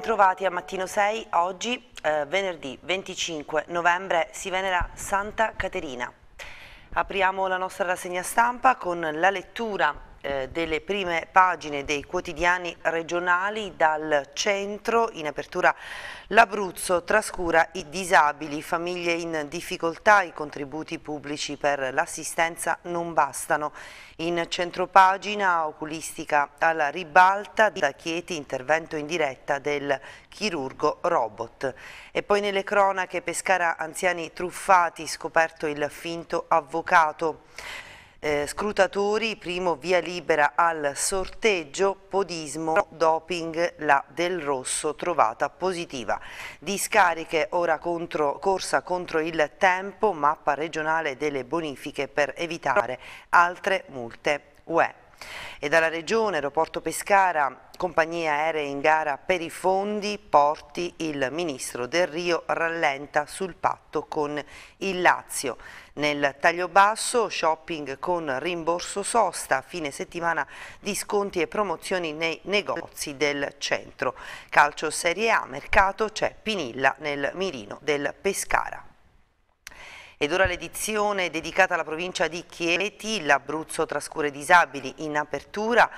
Bentrovati a Mattino 6, oggi eh, venerdì 25 novembre si venera Santa Caterina. Apriamo la nostra rassegna stampa con la lettura eh, delle prime pagine dei quotidiani regionali dal centro, in apertura l'Abruzzo trascura i disabili, famiglie in difficoltà, i contributi pubblici per l'assistenza non bastano. In centropagina oculistica alla ribalta da Chieti intervento in diretta del chirurgo robot. E poi nelle cronache Pescara anziani truffati scoperto il finto avvocato eh, scrutatori, primo via libera al sorteggio, podismo, doping, la Del Rosso trovata positiva. Discariche ora contro, corsa contro il tempo, mappa regionale delle bonifiche per evitare altre multe UE. E dalla Regione, Aeroporto Pescara, compagnie aeree in gara per i fondi, porti, il Ministro del Rio rallenta sul patto con il Lazio. Nel taglio basso shopping con rimborso sosta, fine settimana di sconti e promozioni nei negozi del centro. Calcio Serie A, mercato c'è Pinilla nel mirino del Pescara. Ed ora l'edizione dedicata alla provincia di Chieti, l'Abruzzo trascura i disabili in apertura,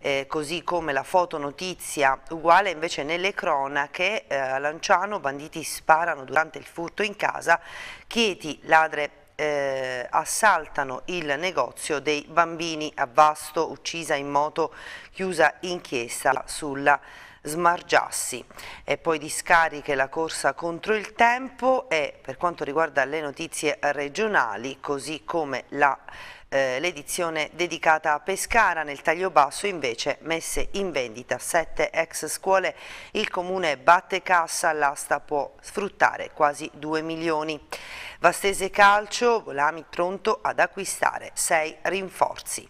eh, così come la fotonotizia uguale invece nelle cronache, eh, a Lanciano banditi sparano durante il furto in casa, Chieti ladre eh, assaltano il negozio dei bambini a Vasto, uccisa in moto, chiusa in chiesa sulla smargiassi e poi discariche la corsa contro il tempo e per quanto riguarda le notizie regionali così come la eh, l'edizione dedicata a Pescara, nel taglio basso invece messe in vendita sette ex scuole, il comune batte cassa, l'asta può sfruttare quasi 2 milioni. Vastese Calcio, Volami pronto ad acquistare sei rinforzi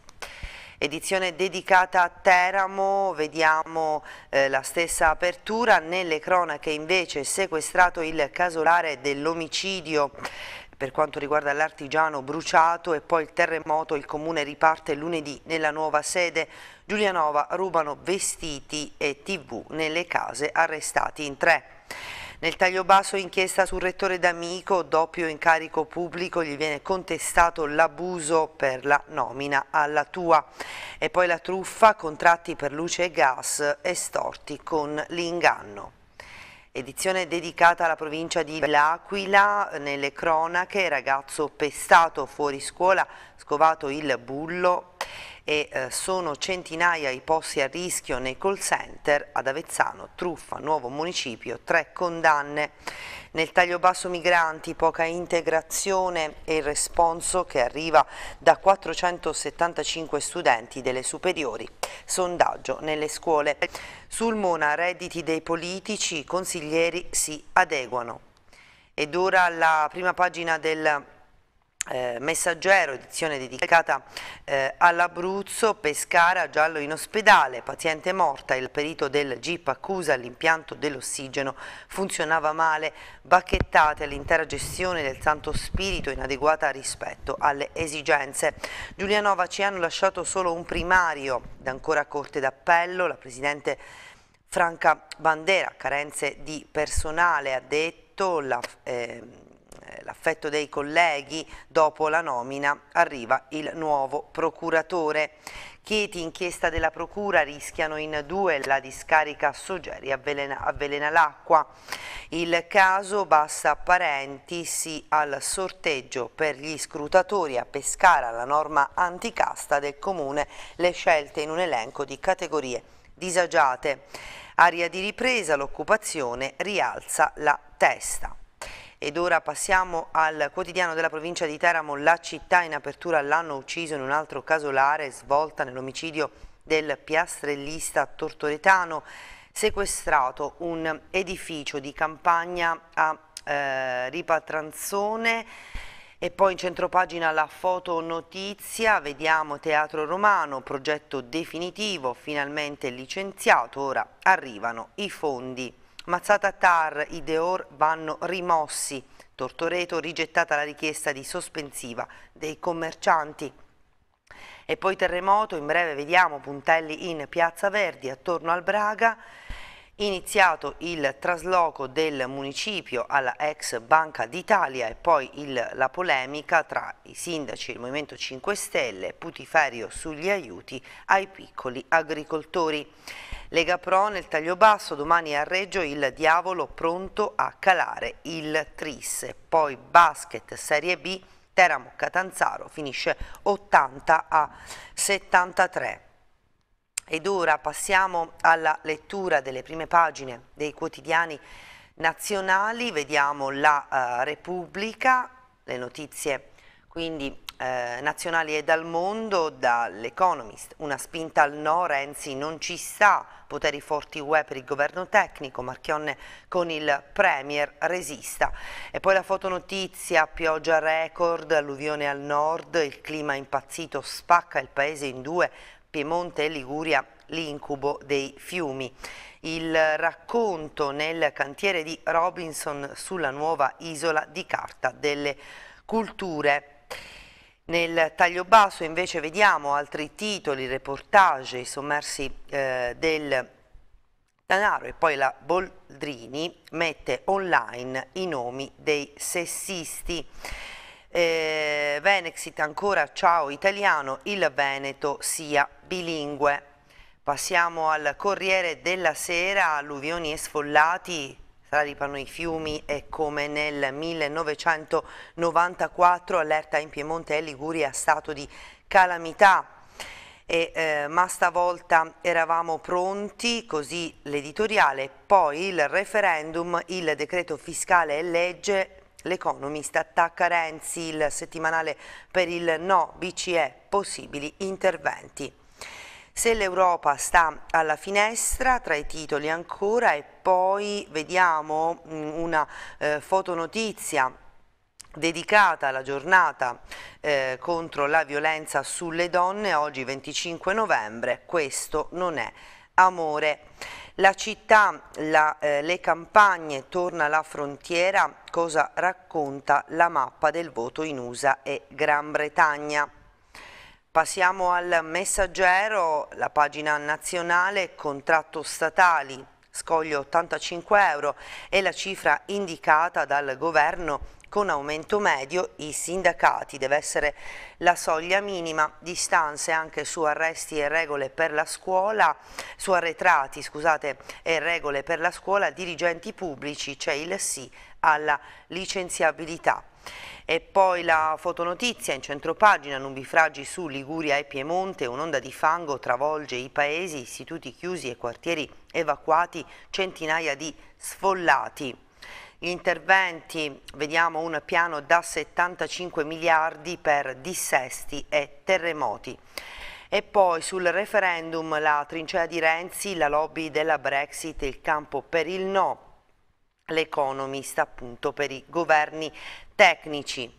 edizione dedicata a Teramo, vediamo eh, la stessa apertura, nelle cronache invece sequestrato il casolare dell'omicidio per quanto riguarda l'artigiano bruciato e poi il terremoto, il comune riparte lunedì nella nuova sede. Giulianova rubano vestiti e tv nelle case arrestati in tre. Nel taglio basso inchiesta sul rettore D'Amico, doppio incarico pubblico, gli viene contestato l'abuso per la nomina alla tua. E poi la truffa, contratti per luce e gas estorti con l'inganno. Edizione dedicata alla provincia di L'Aquila, nelle cronache, ragazzo pestato fuori scuola, scovato il bullo, e eh, sono centinaia i posti a rischio nei call center ad Avezzano, Truffa, Nuovo Municipio, tre condanne. Nel taglio basso migranti, poca integrazione e il responso che arriva da 475 studenti delle superiori. Sondaggio nelle scuole. Sul Mona redditi dei politici, consiglieri si adeguano. Ed ora la prima pagina del eh, messaggero, edizione dedicata eh, all'Abruzzo, Pescara, Giallo in ospedale, paziente morta, il perito del GIP accusa l'impianto dell'ossigeno, funzionava male, bacchettate all'intera gestione del Santo Spirito inadeguata rispetto alle esigenze. Giulianova ci hanno lasciato solo un primario, ancora Corte d'Appello, la Presidente Franca Bandera, carenze di personale, ha detto la... Eh, eh, l'affetto dei colleghi, dopo la nomina arriva il nuovo procuratore. Chieti, inchiesta della procura, rischiano in due la discarica Sogeri avvelena, avvelena l'acqua. Il caso basta parentesi al sorteggio per gli scrutatori a Pescara, la norma anticasta del comune, le scelte in un elenco di categorie disagiate. Aria di ripresa, l'occupazione rialza la testa. Ed ora passiamo al quotidiano della provincia di Teramo, la città in apertura all'anno ucciso in un altro casolare svolta nell'omicidio del piastrellista tortoretano, sequestrato un edificio di campagna a eh, Ripatranzone e poi in centropagina la foto notizia, vediamo Teatro Romano, progetto definitivo, finalmente licenziato, ora arrivano i fondi. Mazzata Tar, i Deor vanno rimossi. Tortoreto rigettata la richiesta di sospensiva dei commercianti. E poi terremoto, in breve vediamo puntelli in Piazza Verdi attorno al Braga. Iniziato il trasloco del municipio alla ex Banca d'Italia e poi il, la polemica tra i sindaci e il Movimento 5 Stelle, putiferio sugli aiuti ai piccoli agricoltori. Lega Pro nel taglio basso, domani a Reggio il diavolo pronto a calare il Tris. Poi basket Serie B, Teramo Catanzaro finisce 80 a 73. Ed ora passiamo alla lettura delle prime pagine dei quotidiani nazionali, vediamo la uh, Repubblica, le notizie quindi eh, nazionali e dal mondo, dall'Economist, una spinta al no, Renzi non ci sta, poteri forti UE per il governo tecnico, Marchionne con il Premier resista. E poi la fotonotizia, pioggia record, alluvione al nord, il clima impazzito spacca il paese in due, Piemonte e Liguria l'incubo dei fiumi. Il racconto nel cantiere di Robinson sulla nuova isola di carta delle culture. Nel taglio basso invece vediamo altri titoli, reportage, i sommersi eh, del Danaro e poi la Boldrini mette online i nomi dei sessisti. Eh, Venexit ancora ciao italiano, il Veneto sia bilingue. Passiamo al Corriere della Sera, alluvioni e sfollati Straripano i fiumi e come nel 1994 allerta in Piemonte e Liguria stato di calamità. E, eh, ma stavolta eravamo pronti, così l'editoriale, poi il referendum, il decreto fiscale e legge, l'economist attacca Renzi, il settimanale per il no, BCE, possibili interventi. Se l'Europa sta alla finestra, tra i titoli ancora, e poi vediamo mm, una eh, fotonotizia dedicata alla giornata eh, contro la violenza sulle donne, oggi 25 novembre, questo non è amore. La città, la, eh, le campagne, torna alla frontiera, cosa racconta la mappa del voto in USA e Gran Bretagna. Passiamo al messaggero, la pagina nazionale, contratto statali, scoglio 85 euro è la cifra indicata dal governo con aumento medio i sindacati, deve essere la soglia minima, distanze anche su arresti e regole per la scuola, su arretrati scusate, e regole per la scuola, dirigenti pubblici, c'è il sì alla licenziabilità. E poi la fotonotizia in centropagina, nubifragi su Liguria e Piemonte, un'onda di fango travolge i paesi, istituti chiusi e quartieri evacuati, centinaia di sfollati. Gli interventi, vediamo un piano da 75 miliardi per dissesti e terremoti. E poi sul referendum la trincea di Renzi, la lobby della Brexit, il campo per il no l'economist appunto per i governi tecnici.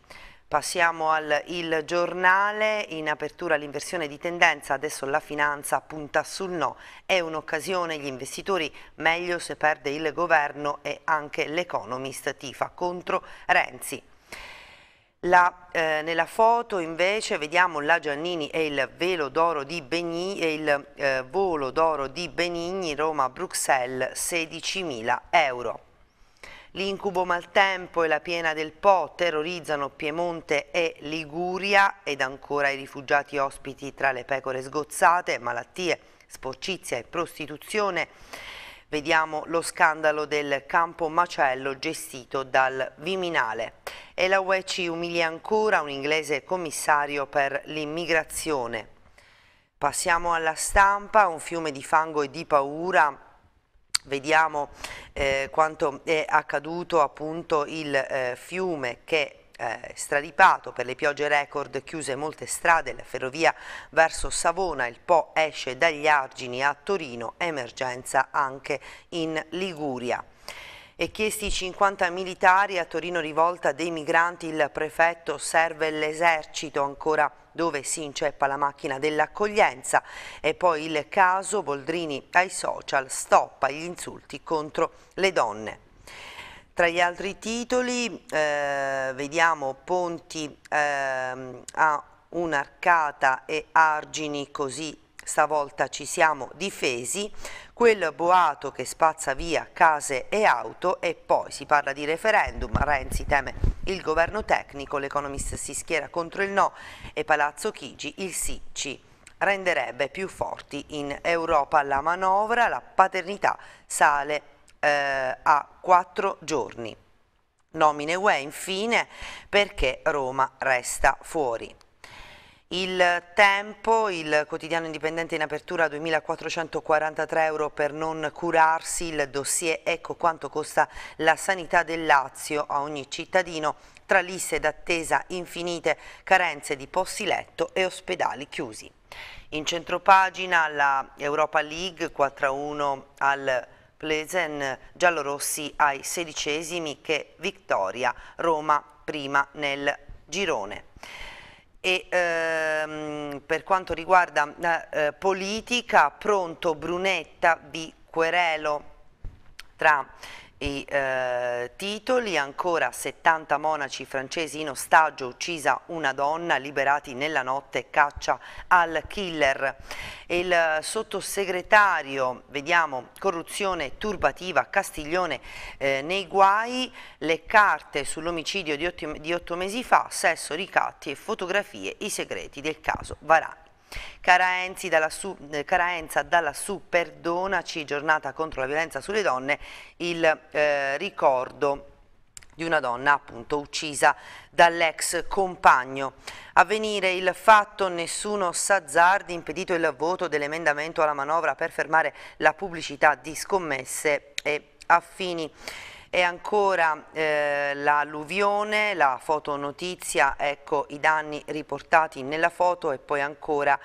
Passiamo al Il Giornale, in apertura l'inversione di tendenza, adesso la finanza punta sul no, è un'occasione, gli investitori meglio se perde il governo e anche l'Economist tifa contro Renzi. La, eh, nella foto invece vediamo la Giannini e il, velo d'oro di Benigni, e il eh, volo d'oro di Benigni, Roma-Bruxelles, 16.000 euro. L'incubo maltempo e la piena del Po terrorizzano Piemonte e Liguria ed ancora i rifugiati ospiti tra le pecore sgozzate, malattie, sporcizia e prostituzione. Vediamo lo scandalo del campo macello gestito dal Viminale. E la UE ci umilia ancora un inglese commissario per l'immigrazione. Passiamo alla stampa, un fiume di fango e di paura vediamo eh, quanto è accaduto appunto il eh, fiume che eh, stradipato per le piogge record, chiuse molte strade, la ferrovia verso Savona, il Po esce dagli argini a Torino, emergenza anche in Liguria e chiesti 50 militari a Torino rivolta dei migranti, il prefetto serve l'esercito ancora dove si inceppa la macchina dell'accoglienza e poi il caso Boldrini ai social stoppa gli insulti contro le donne. Tra gli altri titoli eh, vediamo Ponti eh, a un'arcata e argini così stavolta ci siamo difesi, quel boato che spazza via case e auto e poi si parla di referendum, Renzi teme il governo tecnico, l'economist si schiera contro il no e Palazzo Chigi il sì ci renderebbe più forti in Europa la manovra, la paternità sale eh, a quattro giorni. Nomine UE infine perché Roma resta fuori. Il tempo, il quotidiano indipendente in apertura 2.443 euro per non curarsi, il dossier ecco quanto costa la sanità del Lazio a ogni cittadino, tra liste d'attesa infinite, carenze di posti letto e ospedali chiusi. In centropagina la Europa League 4-1 al Plesen, giallorossi ai sedicesimi che vittoria Roma prima nel girone e ehm, per quanto riguarda eh, eh, politica, pronto Brunetta di Querelo tra i eh, titoli, ancora 70 monaci francesi in ostaggio, uccisa una donna, liberati nella notte, caccia al killer. Il sottosegretario, vediamo, corruzione turbativa, Castiglione eh, nei guai, le carte sull'omicidio di, di otto mesi fa, sesso, ricatti e fotografie, i segreti del caso Varane. Cara, dalla su, eh, cara Enza dallassù perdonaci, giornata contro la violenza sulle donne, il eh, ricordo di una donna appunto uccisa dall'ex compagno. Avvenire il fatto nessuno s'azzardi impedito il voto dell'emendamento alla manovra per fermare la pubblicità di scommesse e affini. E ancora eh, l'alluvione, la fotonotizia, ecco i danni riportati nella foto e poi ancora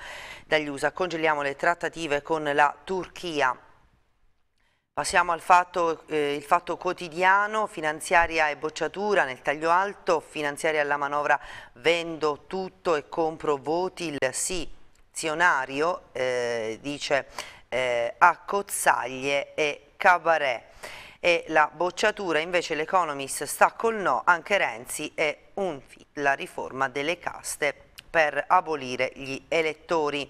dagli USA. Congeliamo le trattative con la Turchia. Passiamo al fatto, eh, il fatto quotidiano, finanziaria e bocciatura nel taglio alto, finanziaria alla manovra vendo tutto e compro voti, il sì, azionario, eh, dice eh, a cozzaglie e cabaret e la bocciatura, invece l'Economist sta col no, anche Renzi e Unfi, la riforma delle caste per abolire gli elettori.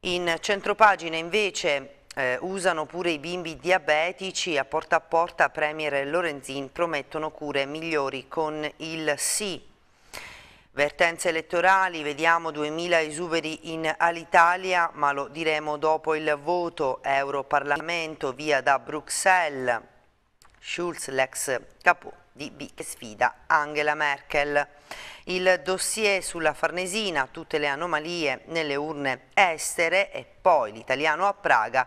In centropagina invece eh, usano pure i bimbi diabetici a porta a porta Premier e Lorenzin promettono cure migliori con il sì Vertenze elettorali, vediamo 2.000 esuberi in Alitalia, ma lo diremo dopo il voto. Europarlamento, via da Bruxelles. Schulz, l'ex capo di B, che sfida Angela Merkel. Il dossier sulla Farnesina, tutte le anomalie nelle urne estere e poi l'italiano a Praga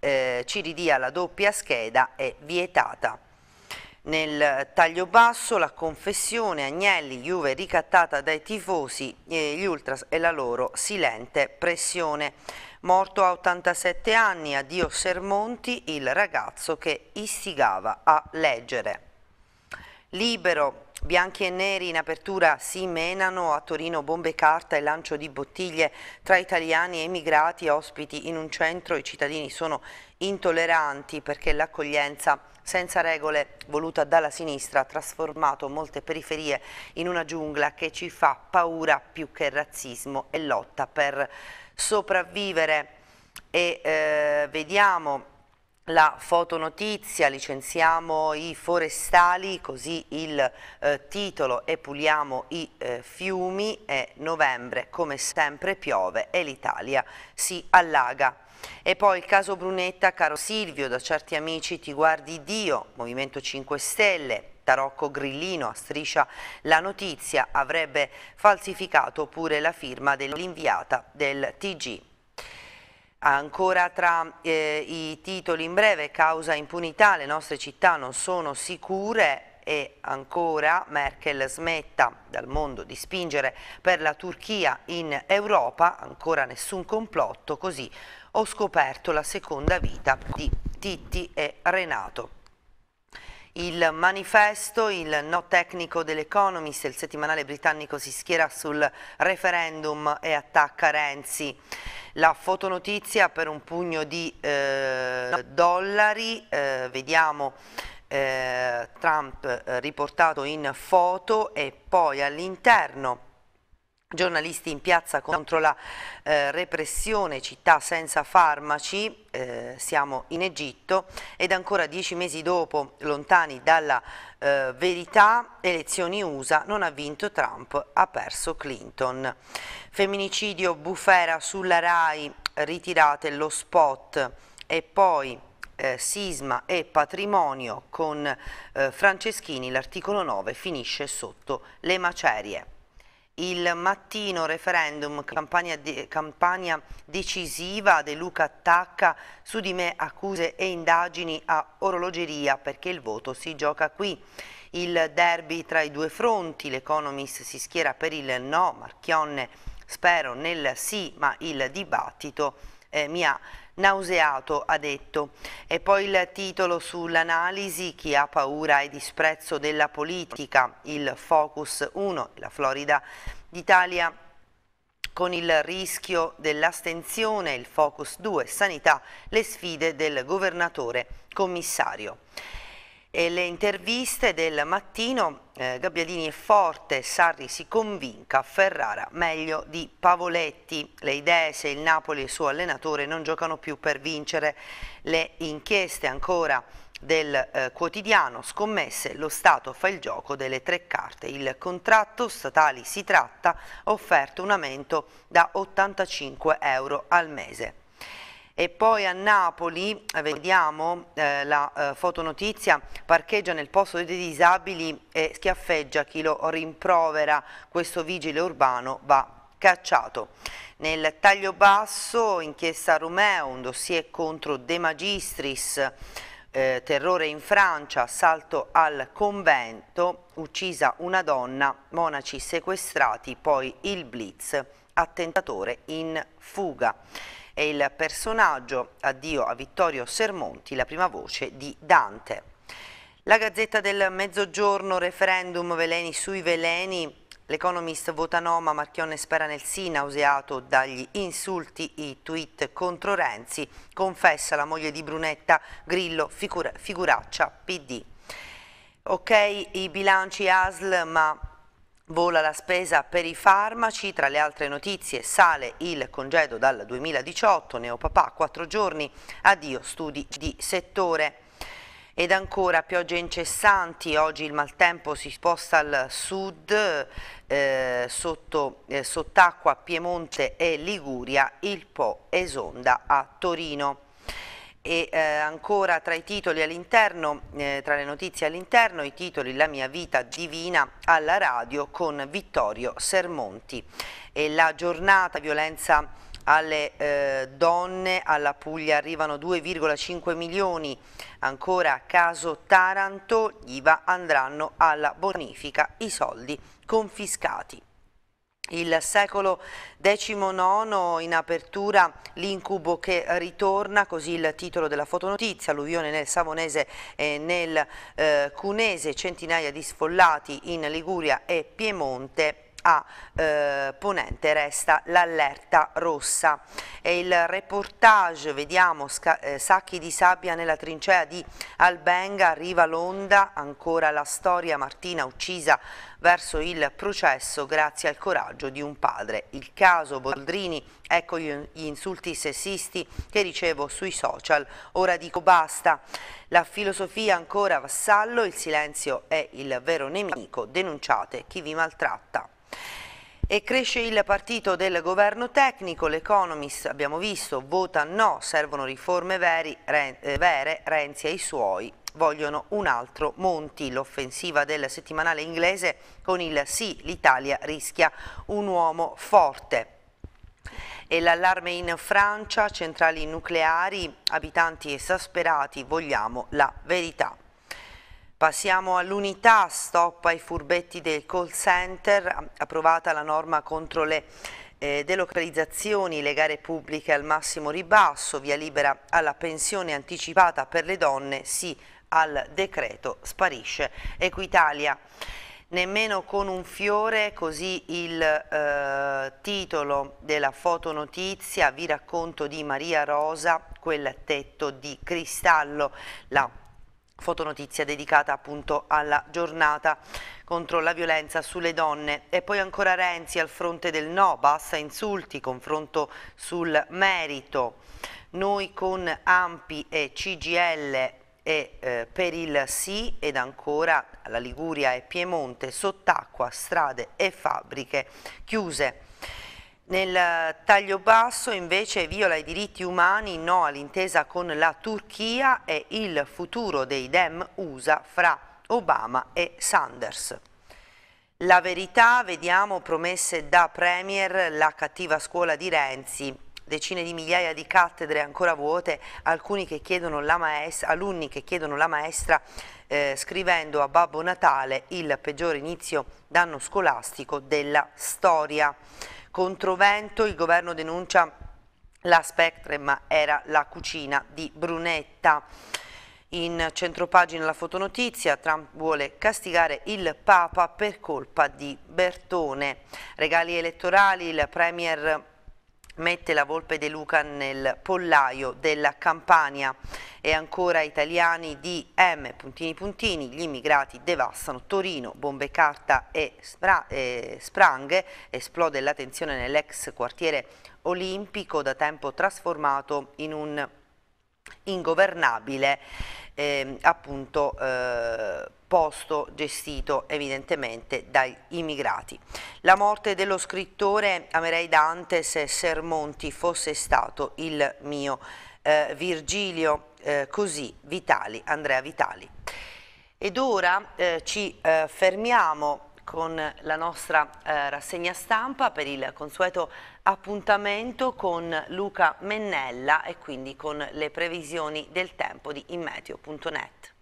eh, ci ridia la doppia scheda è vietata nel taglio basso la confessione Agnelli, Juve ricattata dai tifosi, eh, gli ultras e la loro silente pressione. Morto a 87 anni, addio Sermonti, il ragazzo che istigava a leggere. Libero Bianchi e neri in apertura si menano a Torino bombe carta e lancio di bottiglie tra italiani emigrati e ospiti in un centro. I cittadini sono intolleranti perché l'accoglienza senza regole voluta dalla sinistra ha trasformato molte periferie in una giungla che ci fa paura più che razzismo e lotta per sopravvivere. E eh, vediamo la fotonotizia, licenziamo i forestali, così il eh, titolo e puliamo i eh, fiumi, è novembre, come sempre piove e l'Italia si allaga. E poi il caso Brunetta, caro Silvio, da certi amici ti guardi Dio, Movimento 5 Stelle, Tarocco Grillino a striscia la notizia avrebbe falsificato pure la firma dell'inviata del TG Ancora tra eh, i titoli in breve, causa impunità, le nostre città non sono sicure e ancora Merkel smetta dal mondo di spingere per la Turchia in Europa, ancora nessun complotto, così ho scoperto la seconda vita di Titti e Renato. Il manifesto, il no tecnico dell'Economist, il settimanale britannico si schiera sul referendum e attacca Renzi. La fotonotizia per un pugno di eh, dollari, eh, vediamo eh, Trump eh, riportato in foto e poi all'interno Giornalisti in piazza contro la eh, repressione città senza farmaci, eh, siamo in Egitto ed ancora dieci mesi dopo, lontani dalla eh, verità, elezioni USA, non ha vinto Trump, ha perso Clinton. Femminicidio bufera sulla RAI, ritirate lo spot e poi eh, sisma e patrimonio con eh, Franceschini, l'articolo 9 finisce sotto le macerie il mattino referendum campagna, de, campagna, decisiva De Luca attacca su di me accuse e indagini a orologeria perché il voto si gioca qui il derby tra i due fronti l'economist si schiera per il no Marchionne spero nel sì ma il dibattito eh, mi ha nauseato, ha detto. E poi il titolo sull'analisi Chi ha paura e disprezzo della politica, il Focus 1, la Florida d'Italia con il rischio dell'astenzione, il Focus 2, sanità, le sfide del governatore commissario. E le interviste del mattino, eh, Gabbiadini è forte, Sarri si convinca, Ferrara meglio di Pavoletti. Le idee se il Napoli e il suo allenatore non giocano più per vincere le inchieste ancora del eh, quotidiano scommesse lo Stato fa il gioco delle tre carte il contratto statali si tratta offerto un aumento da 85 euro al mese e poi a Napoli, eh, vediamo eh, la eh, fotonotizia, parcheggia nel posto dei disabili e schiaffeggia chi lo rimprovera, questo vigile urbano va cacciato. Nel taglio basso, inchiesta Romeo, un dossier contro De Magistris, eh, terrore in Francia, assalto al convento, uccisa una donna, monaci sequestrati, poi il blitz, attentatore in fuga è il personaggio addio a Vittorio Sermonti, la prima voce di Dante. La Gazzetta del Mezzogiorno, referendum veleni sui veleni, L'economist vota no ma Marchionne spera nel sì, nauseato dagli insulti i tweet contro Renzi, confessa la moglie di Brunetta, Grillo, figura, figuraccia, PD. Ok i bilanci ASL ma Vola la spesa per i farmaci, tra le altre notizie sale il congedo dal 2018, neopapà 4 giorni, addio studi di settore. Ed ancora piogge incessanti, oggi il maltempo si sposta al sud, eh, sotto, eh, sott'acqua Piemonte e Liguria, il Po esonda a Torino. E eh, ancora tra i titoli all'interno, eh, tra le notizie all'interno, i titoli La mia vita divina alla radio con Vittorio Sermonti. E la giornata violenza alle eh, donne, alla Puglia arrivano 2,5 milioni, ancora caso Taranto, IVA andranno alla bonifica i soldi confiscati. Il secolo XIX in apertura l'incubo che ritorna, così il titolo della fotonotizia, alluvione nel Savonese e nel eh, Cunese, centinaia di sfollati in Liguria e Piemonte a eh, Ponente resta l'allerta rossa. E il reportage, vediamo, eh, sacchi di sabbia nella trincea di Albenga, arriva l'onda, ancora la storia, Martina uccisa verso il processo grazie al coraggio di un padre. Il caso Boldrini, ecco gli insulti sessisti che ricevo sui social, ora dico basta. La filosofia ancora vassallo, il silenzio è il vero nemico, denunciate chi vi maltratta. E cresce il partito del governo tecnico, l'Economist, abbiamo visto, vota no, servono riforme veri, Ren, eh, vere, Renzi e i suoi vogliono un altro Monti, l'offensiva del settimanale inglese con il sì, l'Italia rischia un uomo forte. E l'allarme in Francia, centrali nucleari, abitanti esasperati, vogliamo la verità. Passiamo all'unità stop ai furbetti del call center, approvata la norma contro le eh, delocalizzazioni, le gare pubbliche al massimo ribasso, via libera alla pensione anticipata per le donne, sì al decreto, sparisce Equitalia. Nemmeno con un fiore, così il eh, titolo della fotonotizia, vi racconto di Maria Rosa, quel tetto di cristallo, la fotonotizia dedicata appunto alla giornata contro la violenza sulle donne. E poi ancora Renzi al fronte del no, bassa insulti, confronto sul merito. Noi con Ampi e CGL e eh, per il sì ed ancora la Liguria e Piemonte sott'acqua, strade e fabbriche chiuse. Nel eh, taglio basso invece viola i diritti umani, no all'intesa con la Turchia e il futuro dei Dem USA fra Obama e Sanders. La verità, vediamo promesse da Premier, la cattiva scuola di Renzi, decine di migliaia di cattedre ancora vuote, che maestra, alunni che chiedono la maestra eh, scrivendo a Babbo Natale il peggior inizio d'anno scolastico della storia. Controvento il governo denuncia la Spectrem era la cucina di Brunetta. In centropagina la fotonotizia, Trump vuole castigare il Papa per colpa di Bertone. Regali elettorali, il Premier mette la Volpe De Luca nel pollaio della Campania e ancora italiani di M. Puntini Puntini, gli immigrati devastano Torino, bombe carta e, spra e spranghe, esplode la tensione nell'ex quartiere olimpico da tempo trasformato in un ingovernabile eh, appunto eh, posto gestito evidentemente dai immigrati. La morte dello scrittore amerei Dante se Sermonti fosse stato il mio eh, Virgilio eh, così Vitali, Andrea Vitali. Ed ora eh, ci eh, fermiamo con la nostra eh, rassegna stampa per il consueto appuntamento con Luca Mennella e quindi con le previsioni del tempo di immeteo.net.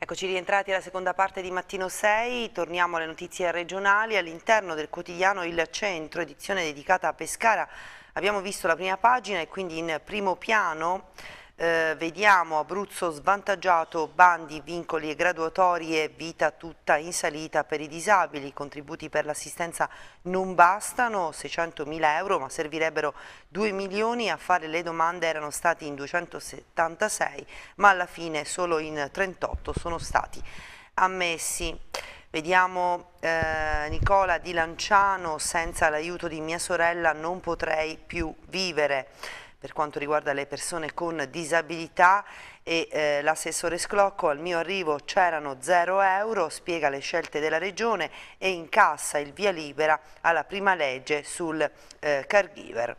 Eccoci rientrati alla seconda parte di Mattino 6, torniamo alle notizie regionali all'interno del quotidiano Il Centro, edizione dedicata a Pescara. Abbiamo visto la prima pagina e quindi in primo piano eh, vediamo Abruzzo svantaggiato, bandi, vincoli e graduatorie, vita tutta in salita per i disabili, i contributi per l'assistenza non bastano, 600.000 euro ma servirebbero 2 milioni, a fare le domande erano stati in 276 ma alla fine solo in 38 sono stati ammessi. Vediamo eh, Nicola di Lanciano, senza l'aiuto di mia sorella non potrei più vivere per quanto riguarda le persone con disabilità e eh, l'assessore Sclocco al mio arrivo c'erano 0 euro, spiega le scelte della regione e incassa il via libera alla prima legge sul eh, caregiver.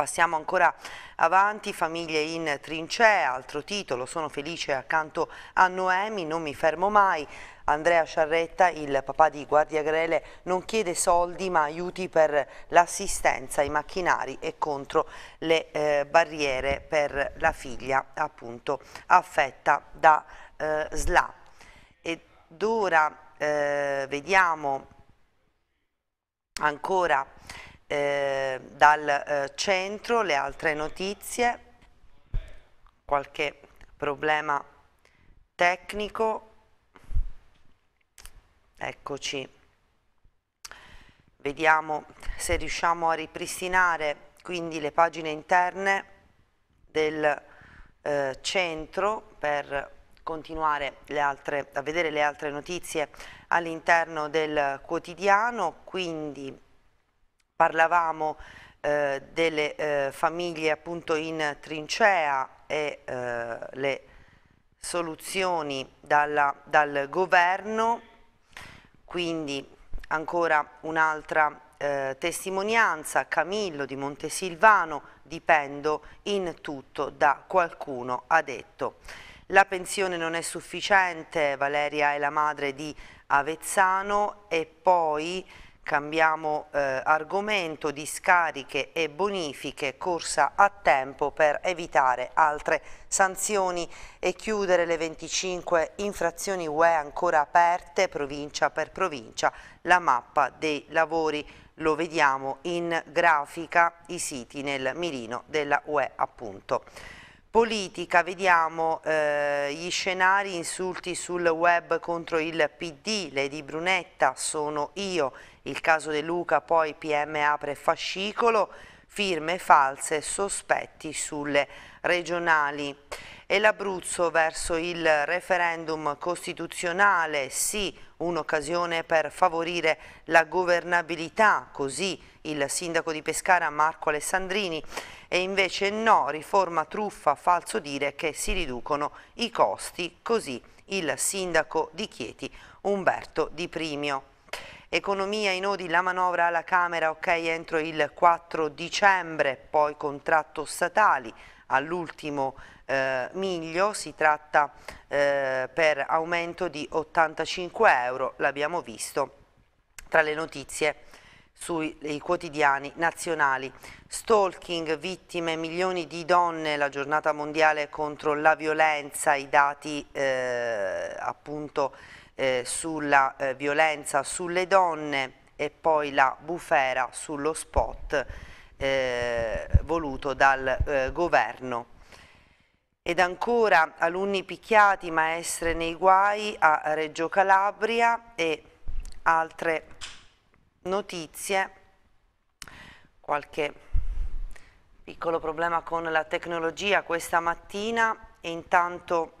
Passiamo ancora avanti, famiglie in trincea, altro titolo, sono felice accanto a Noemi, non mi fermo mai. Andrea Sciarretta, il papà di Guardia Grele, non chiede soldi ma aiuti per l'assistenza ai macchinari e contro le eh, barriere per la figlia appunto affetta da eh, SLA. Ed ora eh, vediamo ancora eh, dal eh, centro le altre notizie, qualche problema tecnico, eccoci, vediamo se riusciamo a ripristinare quindi le pagine interne del eh, centro per continuare altre, a vedere le altre notizie all'interno del quotidiano, quindi parlavamo eh, delle eh, famiglie appunto in trincea e eh, le soluzioni dalla, dal governo, quindi ancora un'altra eh, testimonianza, Camillo di Montesilvano, dipendo in tutto da qualcuno, ha detto. La pensione non è sufficiente, Valeria è la madre di Avezzano e poi Cambiamo eh, argomento, discariche e bonifiche, corsa a tempo per evitare altre sanzioni e chiudere le 25 infrazioni UE ancora aperte provincia per provincia, la mappa dei lavori lo vediamo in grafica, i siti nel mirino della UE appunto. Politica, vediamo eh, gli scenari, insulti sul web contro il PD, Lady Brunetta, sono io, il caso De Luca poi PM apre fascicolo, firme false, sospetti sulle regionali. E l'Abruzzo verso il referendum costituzionale, sì, un'occasione per favorire la governabilità, così il sindaco di Pescara Marco Alessandrini, e invece no, riforma truffa, falso dire che si riducono i costi, così il sindaco di Chieti Umberto Di Primio. Economia i nodi, la manovra alla Camera, ok entro il 4 dicembre, poi contratto statali all'ultimo eh, miglio, si tratta eh, per aumento di 85 euro, l'abbiamo visto tra le notizie sui quotidiani nazionali. Stalking, vittime, milioni di donne, la giornata mondiale contro la violenza, i dati eh, appunto eh, sulla eh, violenza sulle donne e poi la bufera sullo spot eh, voluto dal eh, governo. Ed ancora alunni picchiati, maestre nei guai a Reggio Calabria e altre notizie, qualche piccolo problema con la tecnologia questa mattina e intanto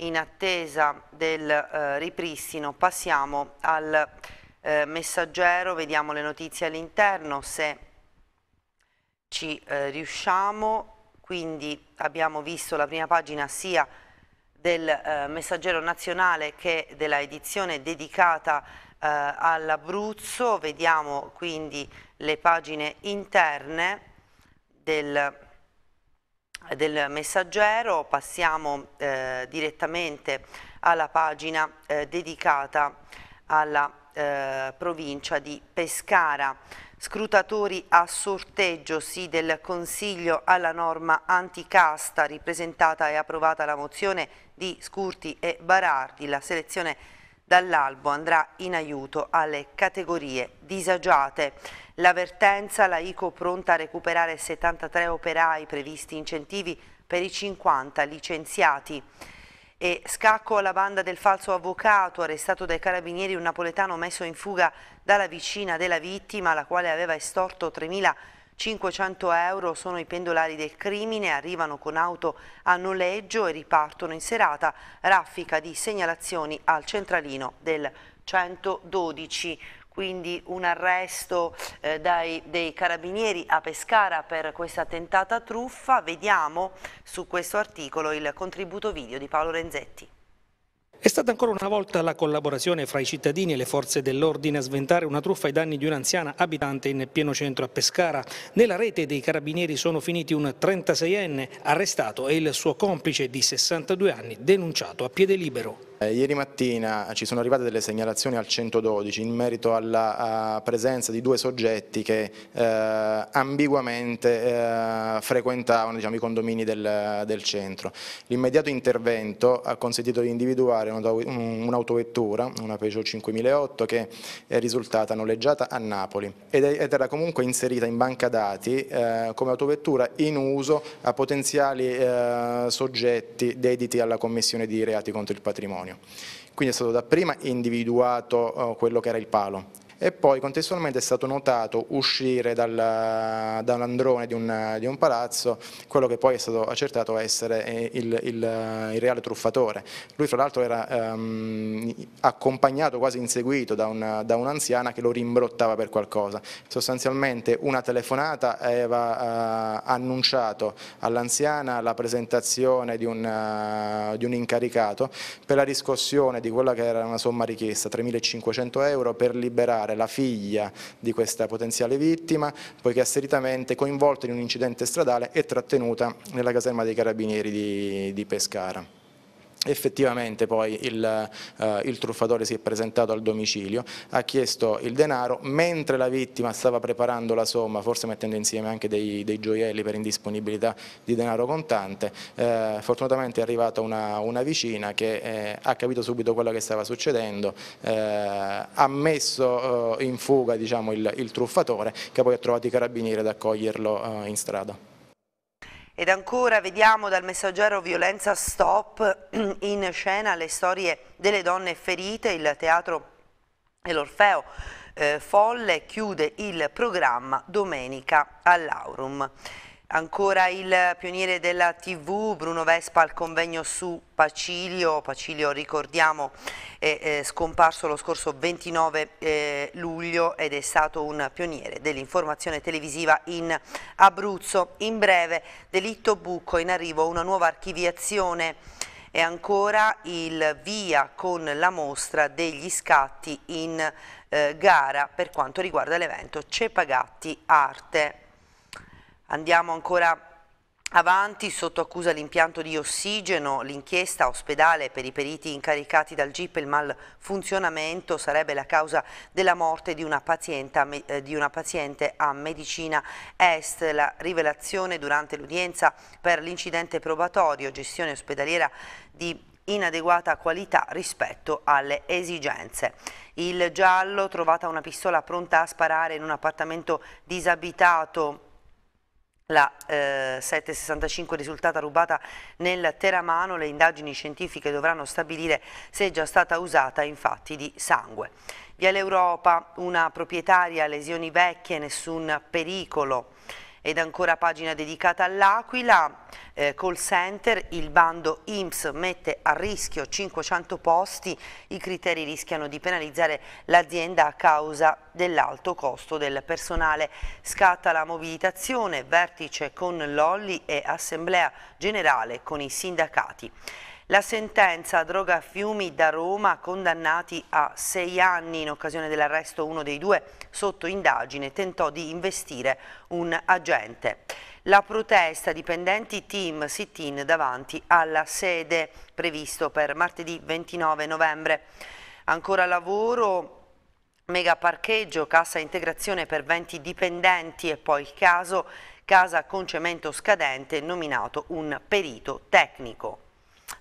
in attesa del eh, ripristino passiamo al eh, messaggero, vediamo le notizie all'interno se ci eh, riusciamo, quindi abbiamo visto la prima pagina sia del eh, messaggero nazionale che della edizione dedicata eh, all'Abruzzo, vediamo quindi le pagine interne del del messaggero passiamo eh, direttamente alla pagina eh, dedicata alla eh, provincia di Pescara. Scrutatori a sorteggio sì del Consiglio alla norma anticasta, ripresentata e approvata la mozione di Scurti e Barardi, la selezione dall'albo andrà in aiuto alle categorie disagiate. L'avvertenza, la ICO pronta a recuperare 73 operai previsti incentivi per i 50 licenziati. E scacco alla banda del falso avvocato, arrestato dai carabinieri un napoletano messo in fuga dalla vicina della vittima, la quale aveva estorto 3.000 500 euro sono i pendolari del crimine, arrivano con auto a noleggio e ripartono in serata. Raffica di segnalazioni al centralino del 112 quindi un arresto eh, dai, dei carabinieri a Pescara per questa tentata truffa. Vediamo su questo articolo il contributo video di Paolo Renzetti. È stata ancora una volta la collaborazione fra i cittadini e le forze dell'ordine a sventare una truffa ai danni di un'anziana abitante in pieno centro a Pescara. Nella rete dei carabinieri sono finiti un 36enne arrestato e il suo complice di 62 anni denunciato a piede libero. Eh, ieri mattina eh, ci sono arrivate delle segnalazioni al 112 in merito alla presenza di due soggetti che eh, ambiguamente eh, frequentavano diciamo, i condomini del, del centro. L'immediato intervento ha consentito di individuare un'autovettura, una Peugeot 5008 che è risultata noleggiata a Napoli ed, era comunque inserita in banca dati eh, come autovettura in uso a potenziali eh, soggetti dediti alla commissione di reati contro il patrimonio patrimonio. Quindi è stato dapprima individuato eh, quello che era il palo e poi contestualmente è stato notato uscire dal, dall'androne di un, di un, palazzo quello che poi è stato accertato essere eh, il, il, il reale truffatore. Lui fra l'altro era ehm, accompagnato, quasi inseguito da, un, da un'anziana che lo rimbrottava per qualcosa. Sostanzialmente una telefonata aveva eh, annunciato all'anziana la presentazione di un, uh, di un incaricato per la riscossione di quella che era una somma richiesta, 3.500 euro per liberare familiare, la figlia di questa potenziale vittima, poiché asseritamente coinvolta in un incidente stradale e trattenuta nella caserma dei carabinieri di, di Pescara. Effettivamente poi il, eh, il, truffatore si è presentato al domicilio, ha chiesto il denaro mentre la vittima stava preparando la somma, forse mettendo insieme anche dei, dei gioielli per indisponibilità di denaro contante, eh, fortunatamente è arrivata una, una vicina che eh, ha capito subito quello che stava succedendo, eh, ha messo eh, in fuga diciamo, il, il, truffatore che poi ha trovato i carabinieri ad accoglierlo eh, in strada. Ed ancora vediamo dal messaggero Violenza Stop in scena le storie delle donne ferite, il teatro e l'Orfeo eh, Folle chiude il programma domenica all'Aurum. Ancora il pioniere della TV, Bruno Vespa al convegno su Pacilio, Pacilio ricordiamo è, eh, scomparso lo scorso 29 eh, luglio ed è stato un pioniere dell'informazione televisiva in Abruzzo. In breve, delitto bucco, in arrivo una nuova archiviazione e ancora il via con la mostra degli scatti in eh, gara per quanto riguarda l'evento Cepagatti Arte. Andiamo ancora Avanti, sotto accusa l'impianto di ossigeno, l'inchiesta ospedale per i periti incaricati dal GIP, il malfunzionamento sarebbe la causa della morte di una, paziente, eh, di una paziente a medicina est. La rivelazione durante l'udienza per l'incidente probatorio, gestione ospedaliera di inadeguata qualità rispetto alle esigenze. Il giallo, trovata una pistola pronta a sparare in un appartamento disabitato la eh, 765 risultata rubata nel teramano, le indagini scientifiche dovranno stabilire se è già stata usata infatti di sangue. Via l'Europa, una proprietaria, lesioni vecchie, nessun pericolo. Ed ancora pagina dedicata all'Aquila, eh, call center, il bando IMSS mette a rischio 500 posti, i criteri rischiano di penalizzare l'azienda a causa dell'alto costo del personale. Scatta la mobilitazione, vertice con l'Olli e assemblea generale con i sindacati. La sentenza droga fiumi da Roma condannati a sei anni in occasione dell'arresto uno dei due sotto indagine tentò di investire un agente. La protesta dipendenti team sit-in davanti alla sede previsto per martedì 29 novembre. Ancora lavoro mega parcheggio, cassa integrazione per 20 dipendenti e poi il caso casa con cemento scadente nominato un perito tecnico.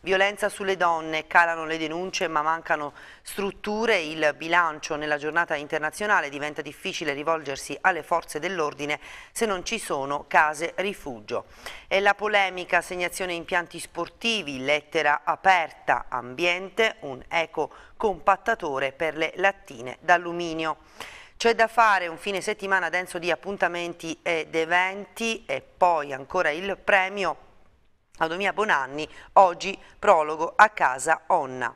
Violenza sulle donne, calano le denunce ma mancano strutture, il bilancio nella giornata internazionale diventa difficile rivolgersi alle forze dell'ordine se non ci sono case rifugio. E la polemica, assegnazione impianti sportivi, lettera aperta, ambiente, un eco compattatore per le lattine d'alluminio. C'è da fare un fine settimana denso di appuntamenti ed eventi e poi ancora il premio Adomia Bonanni, oggi prologo a casa Onna.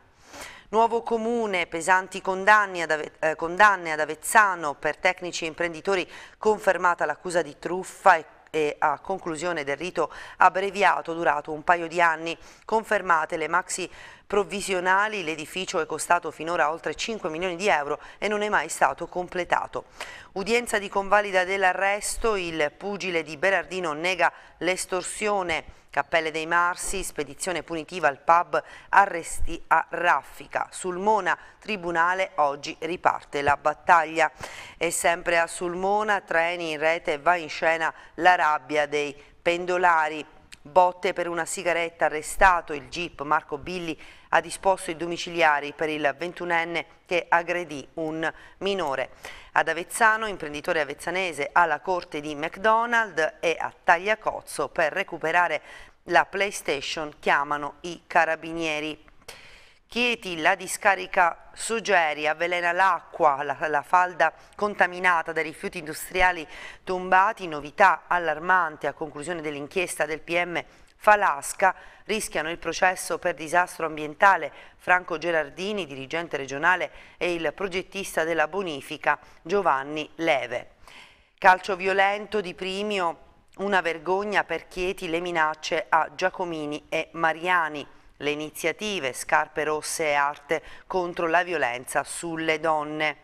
Nuovo comune, pesanti eh, condanne ad, Avezzano per tecnici e imprenditori, confermata l'accusa di truffa e e a conclusione del rito abbreviato durato un paio di anni, confermate le maxi provvisionali, l'edificio è costato finora oltre 5 milioni di euro e non è mai stato completato. Udienza di convalida dell'arresto, il pugile di Berardino nega l'estorsione Cappelle dei Marsi, spedizione punitiva al pub, arresti a Raffica. Sulmona, tribunale, oggi riparte la battaglia. E sempre a Sulmona, treni in rete, va in scena la rabbia dei pendolari. Botte per una sigaretta arrestato, il jeep Marco Billi ha disposto i domiciliari per il ventunenne che aggredì un minore. Ad Avezzano, imprenditore avezzanese alla corte di McDonald's e a Tagliacozzo per recuperare la PlayStation chiamano i carabinieri. Chieti, la discarica Sugeri avvelena l'acqua, la, la, falda contaminata dai rifiuti industriali tombati, novità allarmante a conclusione dell'inchiesta del PM Falasca, rischiano il processo per disastro ambientale. Franco Gerardini, dirigente regionale, e il progettista della bonifica Giovanni Leve. Calcio violento di primio, una vergogna per Chieti le minacce a Giacomini e Mariani. Le iniziative Scarpe Rosse e Arte contro la violenza sulle donne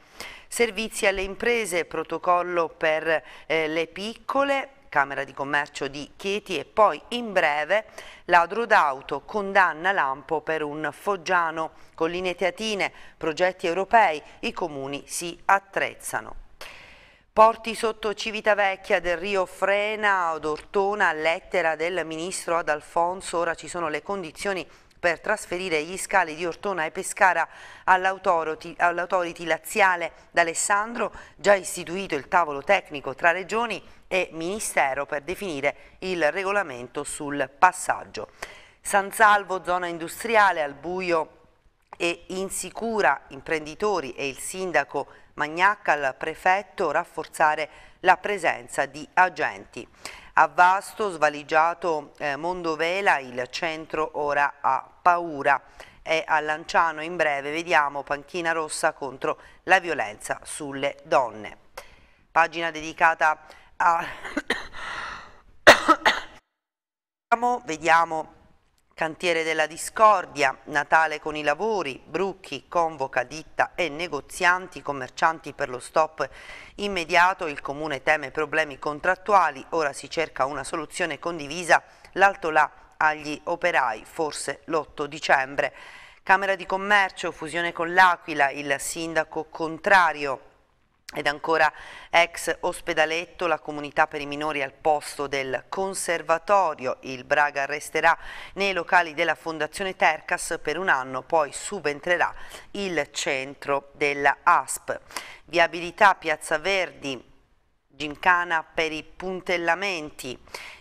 servizi alle imprese, protocollo per eh, le piccole Camera di Commercio di Chieti e poi in breve ladro d'auto condanna Lampo per un foggiano, colline teatine, progetti europei, i comuni si attrezzano. Porti sotto Civitavecchia del Rio frena ad Ortona, lettera del ministro ad Alfonso, ora ci sono le condizioni per trasferire gli scali di Ortona e Pescara all'autority laziale d'Alessandro, già istituito il tavolo tecnico tra regioni e ministero per definire il regolamento sul passaggio. San Salvo, zona industriale, al buio e insicura, imprenditori e il sindaco Magnacca al prefetto rafforzare la presenza di agenti. A Vasto, svaligiato eh, Mondovela, il centro ora ha paura. E a Lanciano in breve vediamo panchina rossa contro la violenza sulle donne. Pagina dedicata a... vediamo Cantiere della Discordia, Natale con i lavori, Brucchi convoca ditta e negozianti, commercianti per lo stop immediato, il Comune teme problemi contrattuali, ora si cerca una soluzione condivisa, l'alto là agli operai, forse l'8 dicembre. Camera di Commercio, fusione con l'Aquila, il sindaco contrario ed ancora ex ospedaletto, la comunità per i minori al posto del conservatorio. Il Braga resterà nei locali della Fondazione Tercas per un anno, poi subentrerà il centro della ASP. Viabilità Piazza Verdi, Gincana per i puntellamenti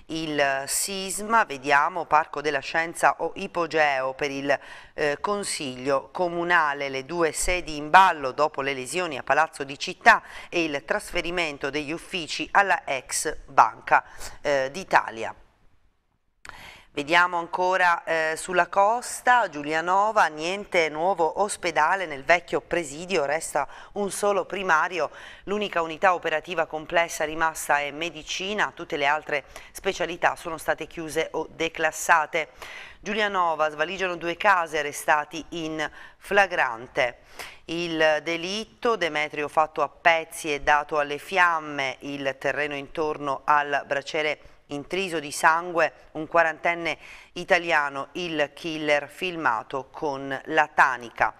il sisma, vediamo Parco della Scienza o Ipogeo per il eh, Consiglio Comunale, le due sedi in ballo dopo le lesioni a Palazzo di Città e il trasferimento degli uffici alla ex Banca eh, d'Italia. Vediamo ancora eh, sulla costa, Giulianova, niente nuovo ospedale, nel vecchio presidio resta un solo primario, l'unica unità operativa complessa rimasta è medicina, tutte le altre specialità sono state chiuse o declassate. Giulianova svaligiano due case arrestati in flagrante. Il delitto, Demetrio fatto a pezzi e dato alle fiamme, il terreno intorno al braciere intriso di sangue un quarantenne italiano, il killer filmato con la tanica.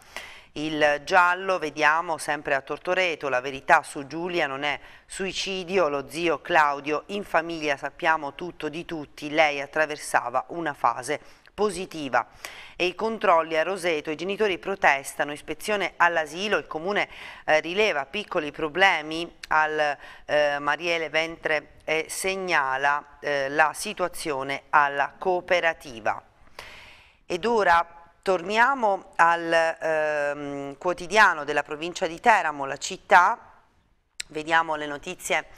Il giallo, vediamo sempre a Tortoreto, la verità su Giulia non è suicidio, lo zio Claudio, in famiglia sappiamo tutto di tutti, lei attraversava una fase positiva e i controlli a Roseto, i genitori protestano, ispezione all'asilo, il comune eh, rileva piccoli problemi al eh, Mariele Ventre eh, segnala eh, la situazione alla cooperativa. Ed ora torniamo al ehm, quotidiano della provincia di Teramo, la città, vediamo le notizie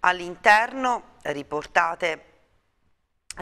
all'interno riportate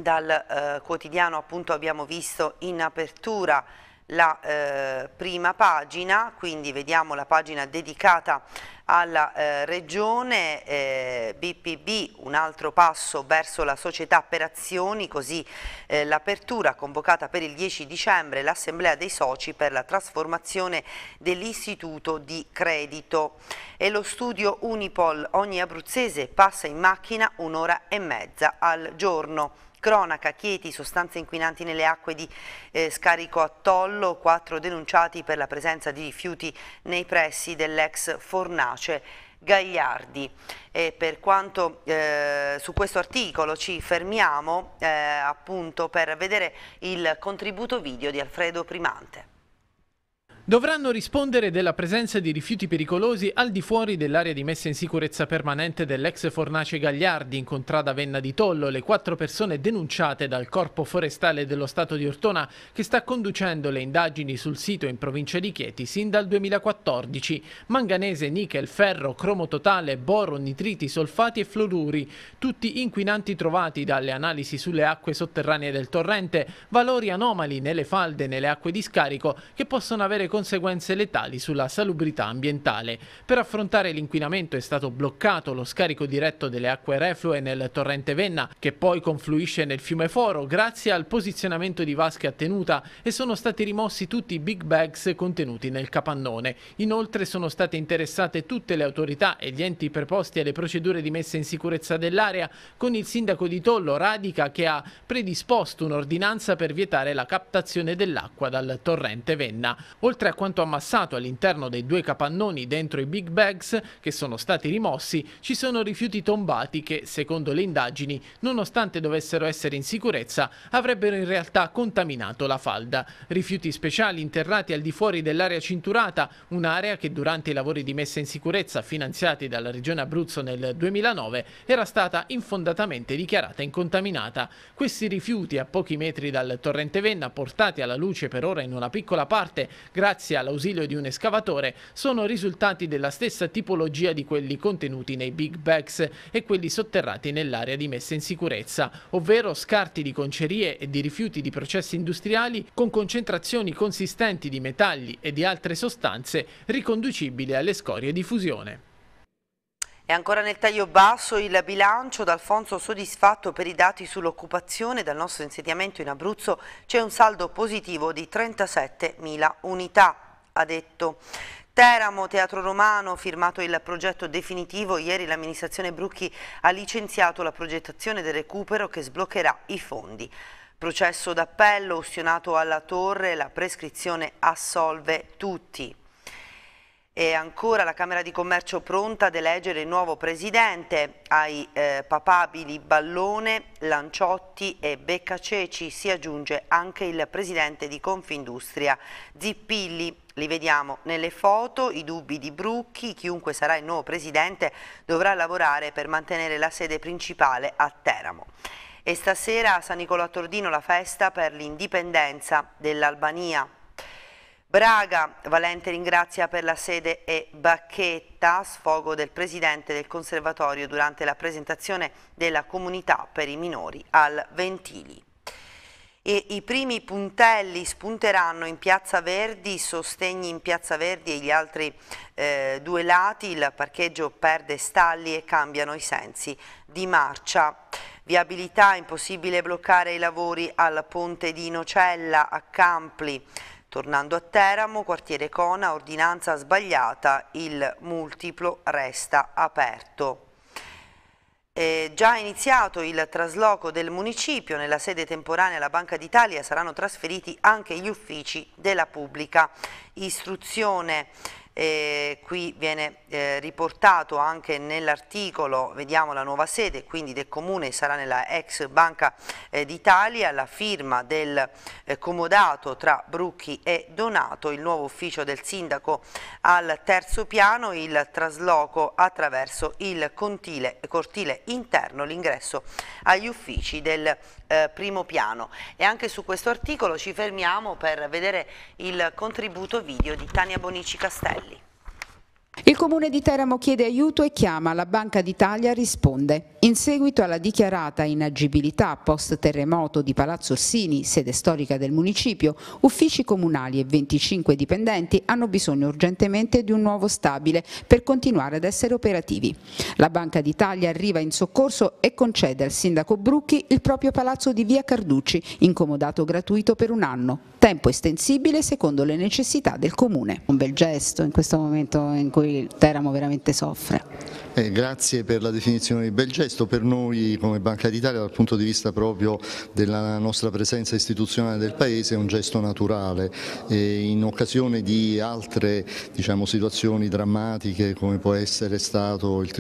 dal eh, quotidiano appunto abbiamo visto in apertura la eh, prima pagina, quindi vediamo la pagina dedicata alla eh, regione, eh, BPB un altro passo verso la società per azioni, così eh, l'apertura convocata per il 10 dicembre l'assemblea dei soci per la trasformazione dell'istituto di credito e lo studio Unipol ogni abruzzese passa in macchina un'ora e mezza al giorno. Cronaca, Chieti, sostanze inquinanti nelle acque di eh, scarico a Tollo, quattro denunciati per la presenza di rifiuti nei pressi dell'ex fornace Gagliardi. E per quanto eh, su questo articolo ci fermiamo eh, appunto per vedere il contributo video di Alfredo Primante dovranno rispondere della presenza di rifiuti pericolosi al di fuori dell'area di messa in sicurezza permanente dell'ex fornace Gagliardi in contrada Venna di Tollo le quattro persone denunciate dal Corpo Forestale dello Stato di Ortona che sta conducendo le indagini sul sito in provincia di Chieti sin dal 2014 manganese, nichel, ferro, cromo totale, boro, nitriti, solfati e fluoruri tutti inquinanti trovati dalle analisi sulle acque sotterranee del torrente valori anomali nelle falde e nelle acque di scarico che possono avere conseguenze letali sulla salubrità ambientale. Per affrontare l'inquinamento è stato bloccato lo scarico diretto delle acque reflue nel torrente Venna, che poi confluisce nel fiume Foro grazie al posizionamento di vasche a tenuta e sono stati rimossi tutti i big bags contenuti nel capannone. Inoltre sono state interessate tutte le autorità e gli enti preposti alle procedure di messa in sicurezza dell'area con il sindaco di Tollo, Radica, che ha predisposto un'ordinanza per vietare la captazione dell'acqua dal torrente Venna. Oltre oltre a quanto ammassato all'interno dei due capannoni dentro i big bags che sono stati rimossi, ci sono rifiuti tombati che, secondo le indagini, nonostante dovessero essere in sicurezza, avrebbero in realtà contaminato la falda. Rifiuti speciali interrati al di fuori dell'area cinturata, un'area che durante i lavori di messa in sicurezza finanziati dalla Regione Abruzzo nel 2009 era stata infondatamente dichiarata incontaminata. Questi rifiuti a pochi metri dal torrente Venna, portati alla luce per ora in una piccola parte grazie grazie all'ausilio di un escavatore, sono risultati della stessa tipologia di quelli contenuti nei big bags e quelli sotterrati nell'area di messa in sicurezza, ovvero scarti di concerie e di rifiuti di processi industriali con concentrazioni consistenti di metalli e di altre sostanze riconducibili alle scorie di fusione. E ancora nel taglio basso il bilancio d'Alfonso soddisfatto per i dati sull'occupazione dal nostro insediamento in Abruzzo c'è un saldo positivo di 37.000 unità, ha detto. Teramo, Teatro Romano, firmato il progetto definitivo, ieri l'amministrazione Brucchi ha licenziato la progettazione del recupero che sbloccherà i fondi. Processo d'appello, ustionato alla torre, la prescrizione assolve tutti. E ancora la Camera di Commercio pronta ad eleggere il nuovo presidente ai eh, papabili Ballone, Lanciotti e Beccaceci si aggiunge anche il presidente di Confindustria Zippilli. Li vediamo nelle foto, i dubbi di Brucchi, chiunque sarà il nuovo presidente dovrà lavorare per mantenere la sede principale a Teramo. E stasera a San Nicolò a Tordino la festa per l'indipendenza dell'Albania. Braga, Valente ringrazia per la sede e bacchetta, sfogo del presidente del conservatorio durante la presentazione della comunità per i minori al Ventili. E I primi puntelli spunteranno in Piazza Verdi, sostegni in Piazza Verdi e gli altri eh, due lati, il parcheggio perde stalli e cambiano i sensi di marcia. Viabilità, impossibile bloccare i lavori al ponte di Nocella a Campli, Tornando a Teramo, quartiere Cona, ordinanza sbagliata, il multiplo resta aperto. Eh, già iniziato il trasloco del municipio, nella sede temporanea alla Banca d'Italia saranno trasferiti anche gli uffici della pubblica istruzione eh, qui viene eh, riportato anche nell'articolo, vediamo la nuova sede, quindi del Comune sarà nella ex Banca eh, d'Italia, la firma del eh, comodato tra Brucchi e Donato, il nuovo ufficio del sindaco al terzo piano, il trasloco attraverso il contile, cortile interno, l'ingresso agli uffici del eh, primo piano. E anche su questo articolo ci fermiamo per vedere il contributo video di Tania Bonici Castelli. Il comune di Teramo chiede aiuto e chiama, la Banca d'Italia risponde. In seguito alla dichiarata inagibilità post terremoto di Palazzo Orsini, sede storica del municipio, uffici comunali e 25 dipendenti hanno bisogno urgentemente di un nuovo stabile per continuare ad essere operativi. La Banca d'Italia arriva in soccorso e concede al sindaco Brucchi il proprio palazzo di via Carducci, incomodato gratuito per un anno, tempo estensibile secondo le necessità del comune. Un bel gesto in questo momento in cui cui Teramo veramente soffre. Eh, grazie per la definizione di bel gesto, per noi come Banca d'Italia dal punto di vista proprio della nostra presenza istituzionale del Paese è un gesto naturale e in occasione di altre diciamo, situazioni drammatiche come può essere stato il,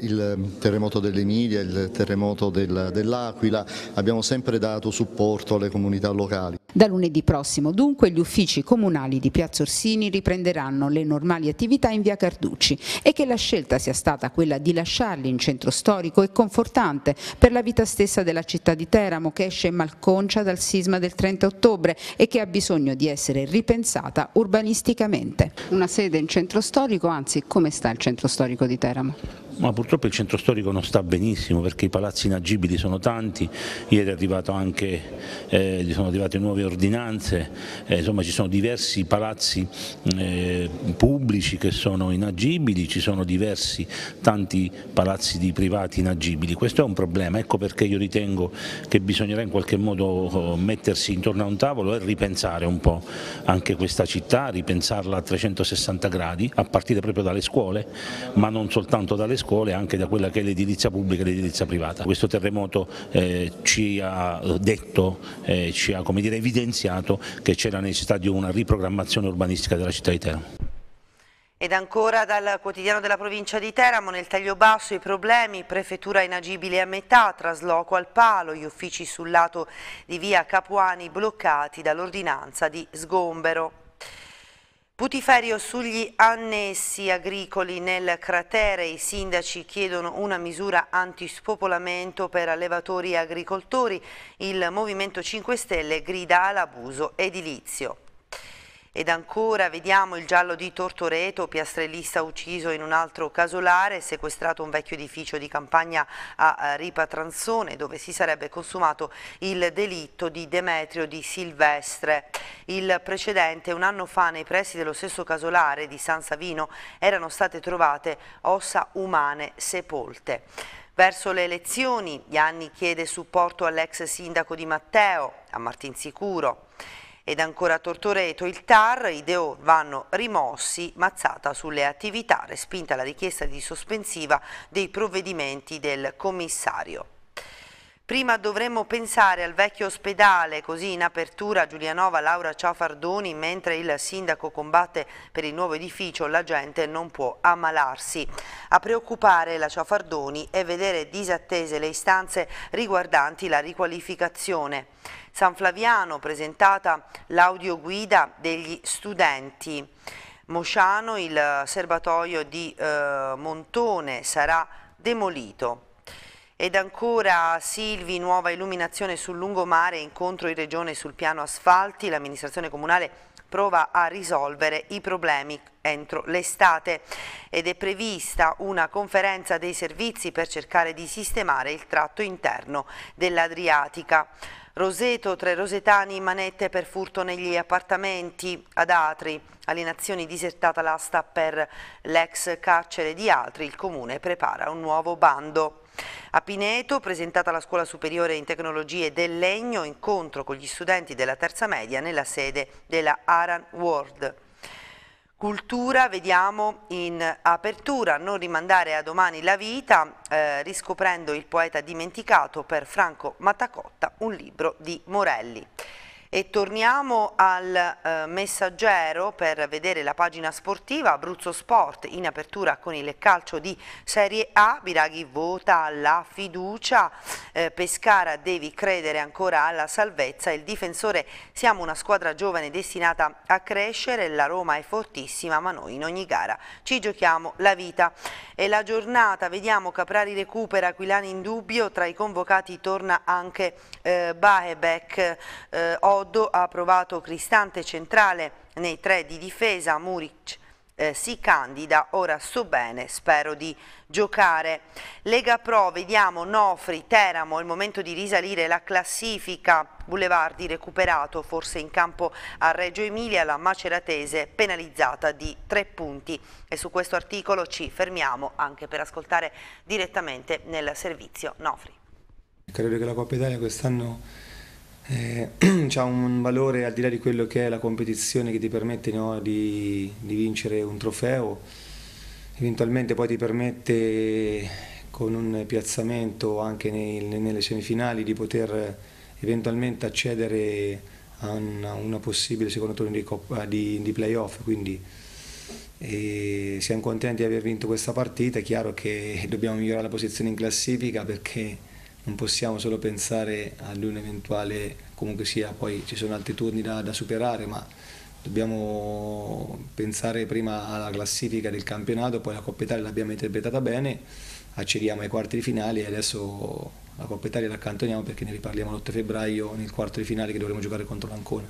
il terremoto dell'Emilia, il terremoto del, dell'Aquila, abbiamo sempre dato supporto alle comunità locali. Da lunedì prossimo dunque gli uffici comunali di Piazza Orsini riprenderanno le normali attività in via Carducci e che la scelta sia stata quella di lasciarli in centro storico è confortante per la vita stessa della città di Teramo che esce malconcia dal sisma del 30 ottobre e che ha bisogno di essere ripensata urbanisticamente. Una sede in centro storico, anzi come sta il centro storico di Teramo? Ma purtroppo il centro storico non sta benissimo perché i palazzi inagibili sono tanti, ieri anche, eh, sono arrivate nuove ordinanze, eh, insomma ci sono diversi palazzi eh, pubblici che sono inagibili, ci sono diversi tanti palazzi di privati inagibili, questo è un problema, ecco perché io ritengo che bisognerà in qualche modo oh, mettersi intorno a un tavolo e ripensare un po' anche questa città, ripensarla a 360 gradi, a partire proprio dalle scuole, ma non soltanto dalle scuole scuole anche da quella che è l'edilizia pubblica e l'edilizia privata. Questo terremoto eh, ci ha detto, eh, ci ha dire, evidenziato che c'è la necessità di una riprogrammazione urbanistica della città di Teramo. Ed ancora dal quotidiano della provincia di Teramo, nel taglio basso i problemi, prefettura inagibile a metà, trasloco al palo, gli uffici sul lato di via Capuani bloccati dall'ordinanza di sgombero. Putiferio sugli annessi agricoli nel cratere, i sindaci chiedono una misura antispopolamento per allevatori e agricoltori, il Movimento 5 Stelle grida all'abuso edilizio. Ed ancora vediamo il giallo di Tortoreto, piastrellista ucciso in un altro casolare, sequestrato un vecchio edificio di campagna a Ripatranzone dove si sarebbe consumato il delitto di Demetrio di Silvestre. Il precedente, un anno fa nei pressi dello stesso casolare di San Savino, erano state trovate ossa umane sepolte. Verso le elezioni, Gianni chiede supporto all'ex sindaco di Matteo, a Martinsicuro. Ed ancora a Tortoreto il TAR, i DEO vanno rimossi, mazzata sulle attività, respinta la richiesta di sospensiva dei provvedimenti del commissario. Prima dovremmo pensare al vecchio ospedale, così in apertura Giulianova Laura Ciafardoni, mentre il sindaco combatte per il nuovo edificio, la gente non può ammalarsi. A preoccupare la Ciafardoni è vedere disattese le istanze riguardanti la riqualificazione. San Flaviano presentata l'audioguida degli studenti. Mosciano, il serbatoio di eh, Montone sarà demolito. Ed ancora Silvi, nuova illuminazione sul lungomare, incontro in regione sul piano asfalti, l'amministrazione comunale prova a risolvere i problemi entro l'estate ed è prevista una conferenza dei servizi per cercare di sistemare il tratto interno dell'Adriatica. Roseto, tre rosetani, manette per furto negli appartamenti ad Atri, alienazioni disertata l'asta per l'ex carcere di Atri, il comune prepara un nuovo bando. A Pineto, presentata la Scuola Superiore in Tecnologie del Legno, incontro con gli studenti della terza media nella sede della Aran World. Cultura, vediamo in apertura, non rimandare a domani la vita, eh, riscoprendo il poeta dimenticato per Franco Matacotta, un libro di Morelli. E torniamo al eh, messaggero per vedere la pagina sportiva Abruzzo Sport in apertura con il calcio di Serie A, Biraghi vota la fiducia, eh, Pescara devi credere ancora alla salvezza, il difensore siamo una squadra giovane destinata a crescere, la Roma è fortissima ma noi in ogni gara ci giochiamo la vita. E la giornata, vediamo Caprari recupera, Aquilani in dubbio, tra i convocati torna anche eh, Baebeck, eh, Oddo ha provato Cristante centrale nei tre di difesa, Muric eh, si candida, ora sto bene, spero di giocare. Lega Pro, vediamo Nofri, Teramo, è il momento di risalire la classifica, Boulevardi recuperato, forse in campo a Reggio Emilia, la Maceratese penalizzata di tre punti e su questo articolo ci fermiamo anche per ascoltare direttamente nel servizio Nofri. Credo che la Coppa Italia quest'anno eh, ha un valore al di là di quello che è la competizione che ti permette no, di, di, vincere un trofeo, eventualmente poi ti permette con un piazzamento anche nei, nelle semifinali di poter eventualmente accedere a una, una possibile secondo turno di, di, di playoff, quindi e eh, siamo contenti di aver vinto questa partita, è chiaro che dobbiamo migliorare la posizione in classifica perché non possiamo solo pensare ad un eventuale, comunque sia, poi ci sono altri turni da, da superare, ma dobbiamo pensare prima alla classifica del campionato, poi la Coppa Italia l'abbiamo interpretata bene, accediamo ai quarti di finale e adesso la Coppa Italia la accantoniamo perché ne riparliamo l'8 febbraio nel quarto di finale che dovremo giocare contro l'Ancona.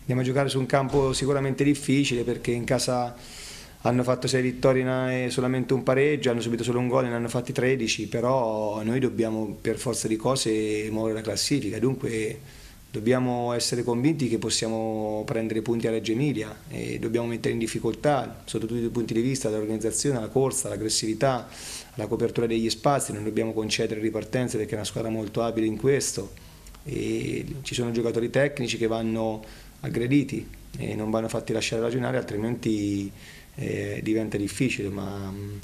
Andiamo a giocare su un campo sicuramente difficile perché in casa hanno fatto 6 vittorie e solamente un pareggio, hanno subito solo un gol e ne hanno fatti 13, però noi dobbiamo per forza di cose muovere la classifica, dunque dobbiamo essere convinti che possiamo prendere punti a Reggio Emilia e dobbiamo mettere in difficoltà sotto tutti i punti di vista l'organizzazione, la corsa, l'aggressività, la copertura degli spazi, non dobbiamo concedere ripartenze perché è una squadra molto abile in questo e ci sono giocatori tecnici che vanno aggrediti e non vanno fatti lasciare ragionare altrimenti eh, diventa difficile, ma mh,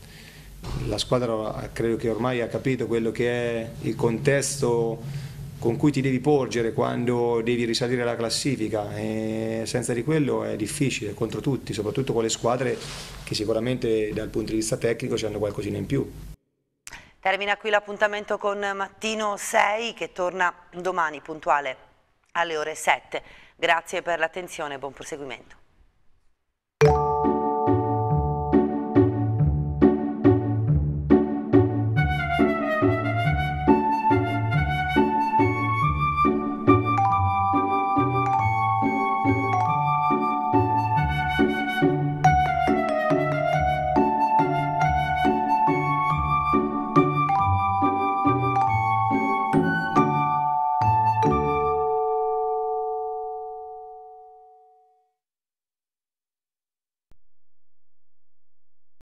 mm, la squadra credo che ormai ha capito quello che è il contesto con cui ti devi porgere quando devi risalire alla classifica e senza di quello è difficile contro tutti, soprattutto con le squadre che sicuramente dal punto di vista tecnico ci hanno qualcosina in più. Termina qui l'appuntamento con Mattino 6 che torna domani puntuale alle ore 7. Grazie per l'attenzione e buon proseguimento.